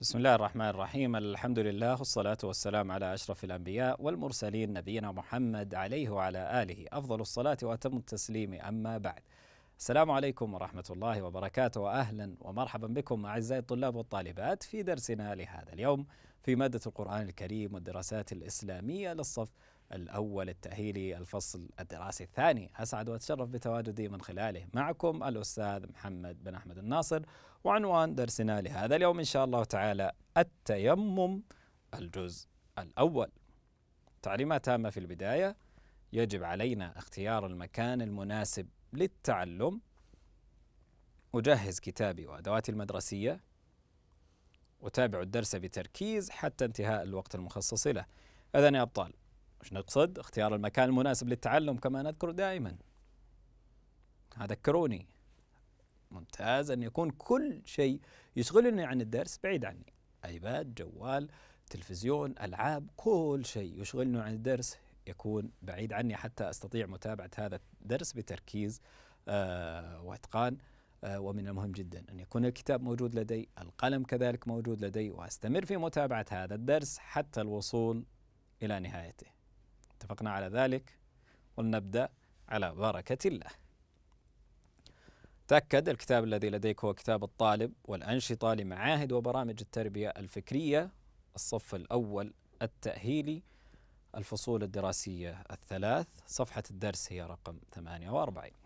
بسم الله الرحمن الرحيم الحمد لله والصلاة والسلام على أشرف الأنبياء والمرسلين نبينا محمد عليه وعلى آله أفضل الصلاة وأتم التسليم أما بعد السلام عليكم ورحمة الله وبركاته وأهلا ومرحبا بكم أعزائي الطلاب والطالبات في درسنا لهذا اليوم في مادة القرآن الكريم والدراسات الإسلامية للصف الأول التأهيلي الفصل الدراسي الثاني أسعد وأتشرف بتواجدي من خلاله معكم الأستاذ محمد بن أحمد الناصر وعنوان درسنا لهذا اليوم إن شاء الله تعالى التيمم الجزء الأول تعليمات تامة في البداية يجب علينا اختيار المكان المناسب للتعلم أجهز كتابي وأدواتي المدرسية وتابعوا الدرس بتركيز حتى انتهاء الوقت المخصص له إذا يا أبطال وش نقصد؟ اختيار المكان المناسب للتعلم كما نذكر دائما أذكروني ممتاز أن يكون كل شيء يشغلني عن الدرس بعيد عني أيباد جوال تلفزيون ألعاب كل شيء يشغلني عن الدرس يكون بعيد عني حتى أستطيع متابعة هذا الدرس بتركيز آه وإتقان آه، ومن المهم جدا أن يكون الكتاب موجود لدي القلم كذلك موجود لدي وأستمر في متابعة هذا الدرس حتى الوصول إلى نهايته اتفقنا على ذلك ولنبدأ على بركة الله تأكد الكتاب الذي لديك هو كتاب الطالب والأنشطة لمعاهد وبرامج التربية الفكرية الصف الأول التأهيلي الفصول الدراسية الثلاث صفحة الدرس هي رقم 48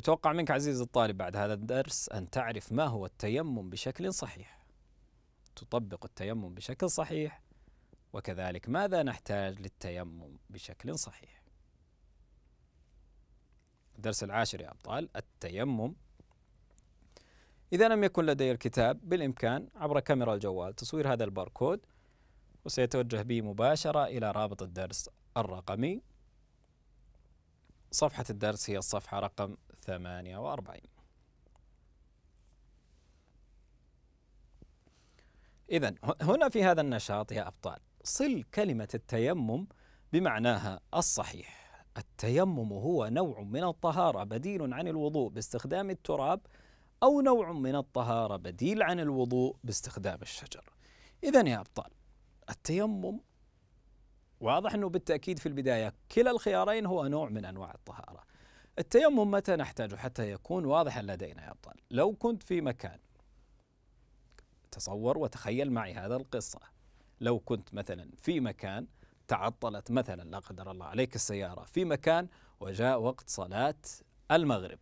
يتوقع منك عزيزي الطالب بعد هذا الدرس أن تعرف ما هو التيمم بشكل صحيح تطبق التيمم بشكل صحيح وكذلك ماذا نحتاج للتيمم بشكل صحيح الدرس العاشر يا أبطال التيمم إذا لم يكن لدي الكتاب بالإمكان عبر كاميرا الجوال تصوير هذا الباركود وسيتوجه بي مباشرة إلى رابط الدرس الرقمي صفحة الدرس هي الصفحة رقم ثمانية وأربعين إذا هنا في هذا النشاط يا أبطال صل كلمة التيمم بمعناها الصحيح التيمم هو نوع من الطهارة بديل عن الوضوء باستخدام التراب أو نوع من الطهارة بديل عن الوضوء باستخدام الشجر إذا يا أبطال التيمم واضح أنه بالتأكيد في البداية كلا الخيارين هو نوع من أنواع الطهارة التيمم متى نحتاجه حتى يكون واضحا لدينا يا أبطال لو كنت في مكان تصور وتخيل معي هذا القصة لو كنت مثلا في مكان تعطلت مثلا لا قدر الله عليك السيارة في مكان وجاء وقت صلاة المغرب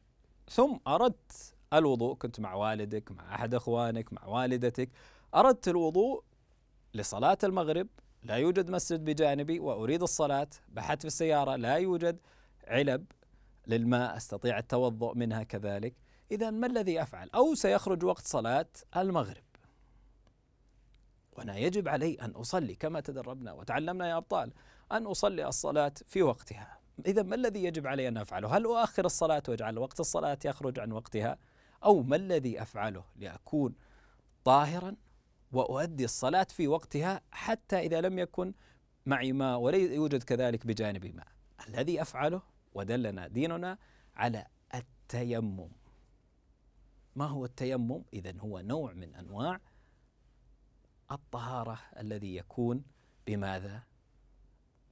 ثم أردت الوضوء كنت مع والدك مع أحد أخوانك مع والدتك أردت الوضوء لصلاة المغرب لا يوجد مسجد بجانبي وأريد الصلاة بحثت في السيارة لا يوجد علب للماء استطيع التوضؤ منها كذلك إذا ما الذي أفعل أو سيخرج وقت صلاة المغرب وأنا يجب علي أن أصلي كما تدربنا وتعلمنا يا أبطال أن أصلي الصلاة في وقتها إذا ما الذي يجب علي أن أفعله هل أؤخر الصلاة وأجعل وقت الصلاة يخرج عن وقتها أو ما الذي أفعله لأكون طاهرا وأؤدي الصلاة في وقتها حتى إذا لم يكن معي ماء ولا يوجد كذلك بجانبي ماء الذي أفعله ودلنا ديننا على التيمم ما هو التيمم اذا هو نوع من انواع الطهاره الذي يكون بماذا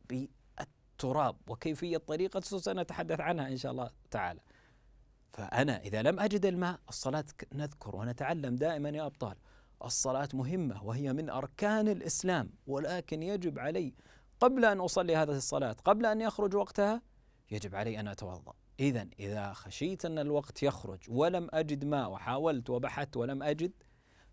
بالتراب وكيفيه طريقه سنتحدث عنها ان شاء الله تعالى فانا اذا لم اجد الماء الصلاه نذكر ونتعلم دائما يا ابطال الصلاه مهمه وهي من اركان الاسلام ولكن يجب علي قبل ان اصلي هذه الصلاه قبل ان يخرج وقتها يجب علي أن أتوضأ إذا إذا خشيت أن الوقت يخرج ولم أجد ماء وحاولت وبحثت ولم أجد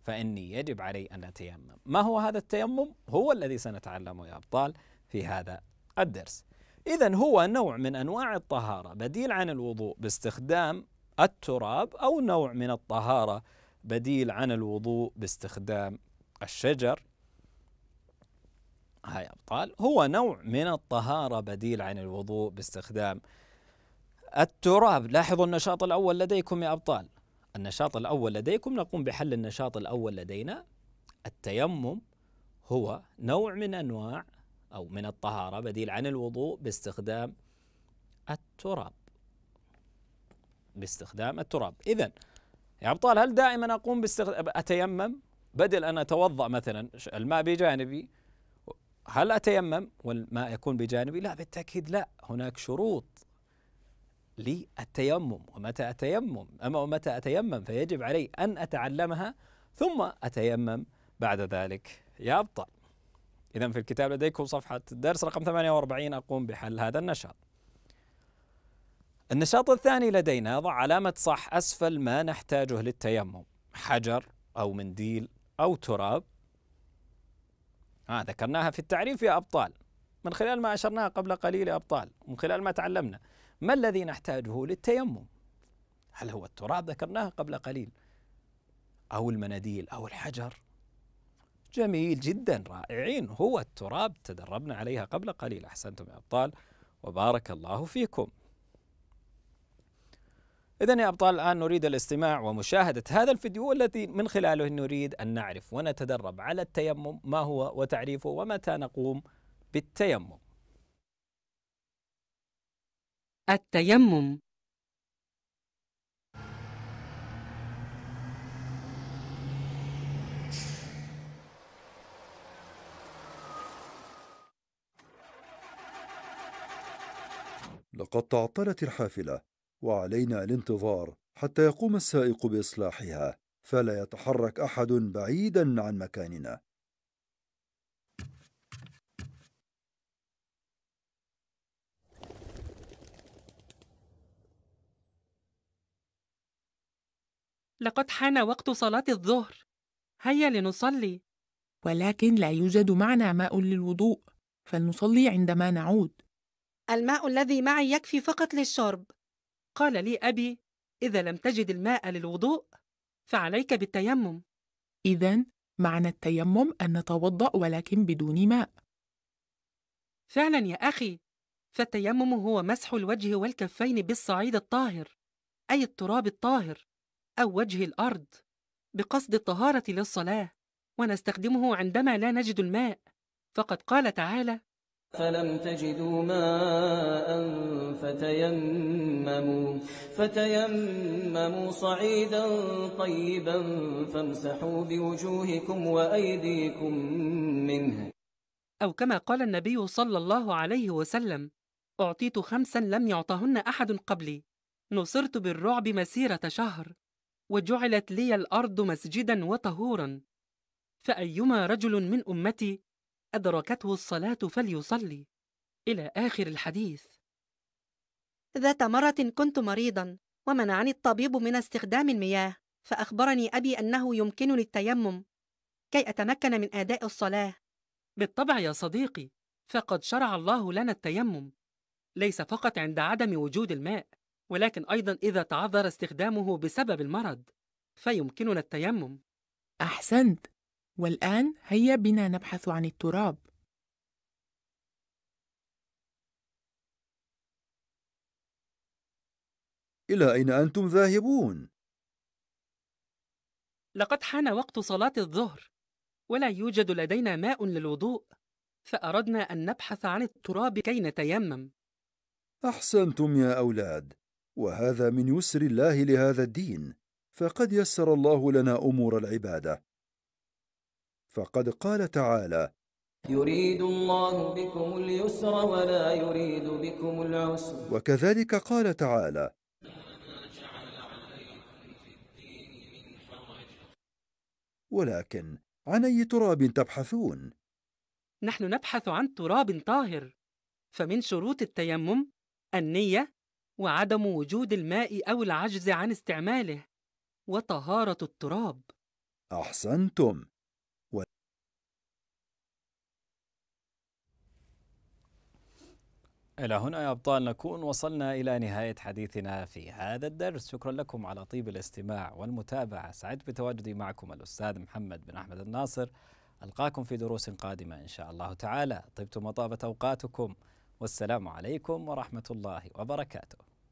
فإني يجب علي أن أتيمم ما هو هذا التيمم؟ هو الذي سنتعلمه يا أبطال في هذا الدرس إذا هو نوع من أنواع الطهارة بديل عن الوضوء باستخدام التراب أو نوع من الطهارة بديل عن الوضوء باستخدام الشجر هاي أبطال هو نوع من الطهارة بديل عن الوضوء باستخدام التراب لاحظوا النشاط الأول لديكم يا أبطال النشاط الأول لديكم نقوم بحل النشاط الأول لدينا التيمم هو نوع من أنواع أو من الطهارة بديل عن الوضوء باستخدام التراب باستخدام التراب إذا يا أبطال هل دائما أقوم باستخدام أتيمم بدل أن أتوضأ مثلا الماء بجانبي هل أتيمم والماء يكون بجانبي؟ لا بالتأكيد لا هناك شروط للتيمم ومتى أتيمم أما ومتى أتيمم فيجب علي أن أتعلمها ثم أتيمم بعد ذلك يا أبطأ إذا في الكتاب لديكم صفحة الدرس رقم 48 أقوم بحل هذا النشاط النشاط الثاني لدينا ضع علامة صح أسفل ما نحتاجه للتيمم حجر أو منديل أو تراب آه ذكرناها في التعريف يا أبطال من خلال ما أشرناها قبل قليل يا أبطال من خلال ما تعلمنا ما الذي نحتاجه للتيمم هل هو التراب ذكرناها قبل قليل أو المناديل أو الحجر جميل جدا رائعين هو التراب تدربنا عليها قبل قليل أحسنتم يا أبطال وبارك الله فيكم إذا يا أبطال الآن نريد الاستماع ومشاهدة هذا الفيديو الذي من خلاله نريد أن نعرف ونتدرب على التيمم ما هو وتعريفه ومتى نقوم بالتيمم. التيمم لقد تعطلت الحافلة وعلينا الانتظار حتى يقوم السائق باصلاحها فلا يتحرك احد بعيدا عن مكاننا لقد حان وقت صلاة الظهر هيا لنصلي ولكن لا يوجد معنا ماء للوضوء فلنصلي عندما نعود الماء الذي معي يكفي فقط للشرب قال لي أبي إذا لم تجد الماء للوضوء فعليك بالتيمم إذا معنى التيمم أن نتوضأ ولكن بدون ماء فعلا يا أخي فالتيمم هو مسح الوجه والكفين بالصعيد الطاهر أي التراب الطاهر أو وجه الأرض بقصد الطهارة للصلاة ونستخدمه عندما لا نجد الماء فقد قال تعالى فلم تجدوا ماء فتيمموا فتيمموا صعيدا طيبا فامسحوا بوجوهكم وأيديكم منه أو كما قال النبي صلى الله عليه وسلم أعطيت خمسا لم يعطهن أحد قبلي نصرت بالرعب مسيرة شهر وجعلت لي الأرض مسجدا وطهورا فأيما رجل من أمتي أدركته الصلاة فليصلي إلى آخر الحديث ذات مرة كنت مريضا ومنعني الطبيب من استخدام المياه فأخبرني أبي أنه يمكنني التيمم كي أتمكن من أداء الصلاة بالطبع يا صديقي فقد شرع الله لنا التيمم ليس فقط عند عدم وجود الماء ولكن أيضا إذا تعذر استخدامه بسبب المرض فيمكننا التيمم أحسنت والآن هيا بنا نبحث عن التراب إلى أين أنتم ذاهبون؟ لقد حان وقت صلاة الظهر ولا يوجد لدينا ماء للوضوء فأردنا أن نبحث عن التراب كي نتيمم أحسنتم يا أولاد وهذا من يسر الله لهذا الدين فقد يسر الله لنا أمور العبادة فقد قال تعالى يريد الله بكم اليسر ولا يريد بكم العسر وكذلك قال تعالى ولكن عن أي تراب تبحثون؟ نحن نبحث عن تراب طاهر فمن شروط التيمم النية وعدم وجود الماء أو العجز عن استعماله وطهارة التراب أحسنتم إلى هنا يا أبطال نكون وصلنا إلى نهاية حديثنا في هذا الدرس شكرا لكم على طيب الاستماع والمتابعة سعدت بتواجدي معكم الأستاذ محمد بن أحمد الناصر ألقاكم في دروس قادمة إن شاء الله تعالى طبتم وطابت أوقاتكم والسلام عليكم ورحمة الله وبركاته